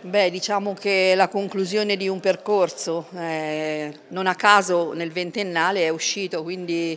Beh, diciamo che la conclusione di un percorso, eh, non a caso nel ventennale è uscito, quindi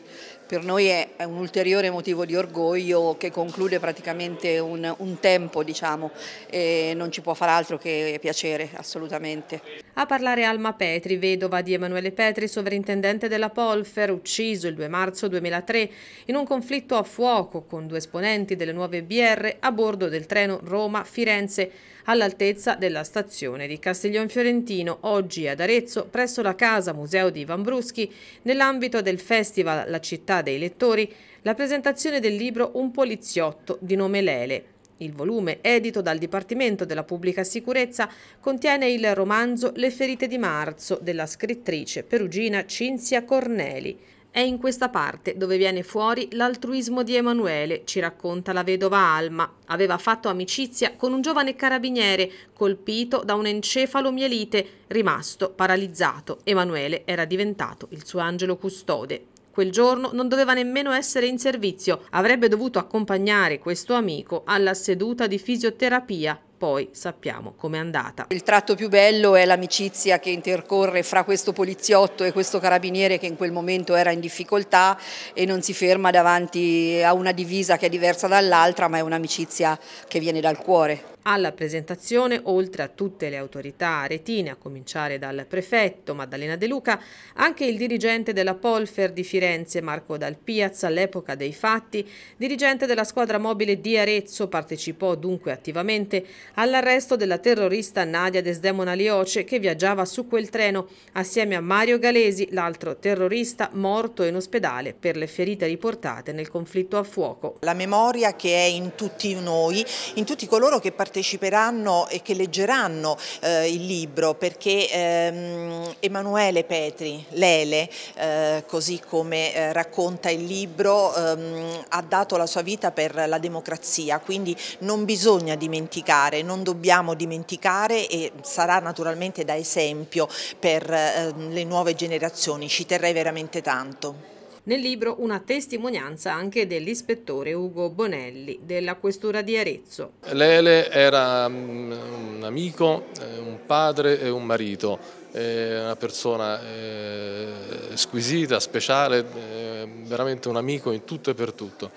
per noi è un ulteriore motivo di orgoglio che conclude praticamente un, un tempo, diciamo, e non ci può far altro che piacere, assolutamente. A parlare Alma Petri, vedova di Emanuele Petri, sovrintendente della Polfer, ucciso il 2 marzo 2003 in un conflitto a fuoco con due esponenti delle nuove BR a bordo del treno Roma-Firenze all'altezza della stazione di Castiglione Fiorentino, oggi ad Arezzo, presso la Casa Museo di Van Bruschi, nell'ambito del Festival La Città dei lettori la presentazione del libro Un poliziotto di nome Lele. Il volume, edito dal Dipartimento della Pubblica Sicurezza, contiene il romanzo Le ferite di marzo della scrittrice perugina Cinzia Corneli. È in questa parte dove viene fuori l'altruismo di Emanuele, ci racconta la vedova Alma. Aveva fatto amicizia con un giovane carabiniere colpito da un'encefalomielite, rimasto paralizzato. Emanuele era diventato il suo angelo custode. Quel giorno non doveva nemmeno essere in servizio, avrebbe dovuto accompagnare questo amico alla seduta di fisioterapia poi sappiamo com'è andata. Il tratto più bello è l'amicizia che intercorre fra questo poliziotto e questo carabiniere che in quel momento era in difficoltà e non si ferma davanti a una divisa che è diversa dall'altra ma è un'amicizia che viene dal cuore. Alla presentazione, oltre a tutte le autorità aretine, a cominciare dal prefetto Maddalena De Luca, anche il dirigente della Polfer di Firenze, Marco Dal Piaz, all'epoca dei fatti, dirigente della squadra mobile di Arezzo, partecipò dunque attivamente all'arresto della terrorista Nadia Desdemona Lioce che viaggiava su quel treno assieme a Mario Galesi, l'altro terrorista morto in ospedale per le ferite riportate nel conflitto a fuoco. La memoria che è in tutti noi, in tutti coloro che parteciperanno e che leggeranno eh, il libro perché ehm, Emanuele Petri, Lele, eh, così come eh, racconta il libro, ehm, ha dato la sua vita per la democrazia, quindi non bisogna dimenticare fare, non dobbiamo dimenticare e sarà naturalmente da esempio per ehm, le nuove generazioni, ci terrei veramente tanto. Nel libro una testimonianza anche dell'ispettore Ugo Bonelli della Questura di Arezzo. Lele era mm, un amico, eh, un padre e un marito, una persona eh, squisita, speciale, eh, veramente un amico in tutto e per tutto.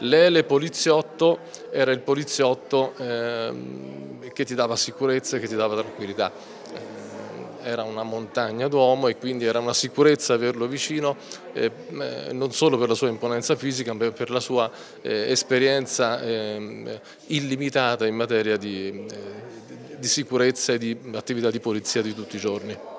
L'ele poliziotto era il poliziotto ehm, che ti dava sicurezza e che ti dava tranquillità. Ehm, era una montagna d'uomo e quindi era una sicurezza averlo vicino, ehm, eh, non solo per la sua imponenza fisica, ma per la sua eh, esperienza ehm, illimitata in materia di, eh, di sicurezza e di attività di polizia di tutti i giorni.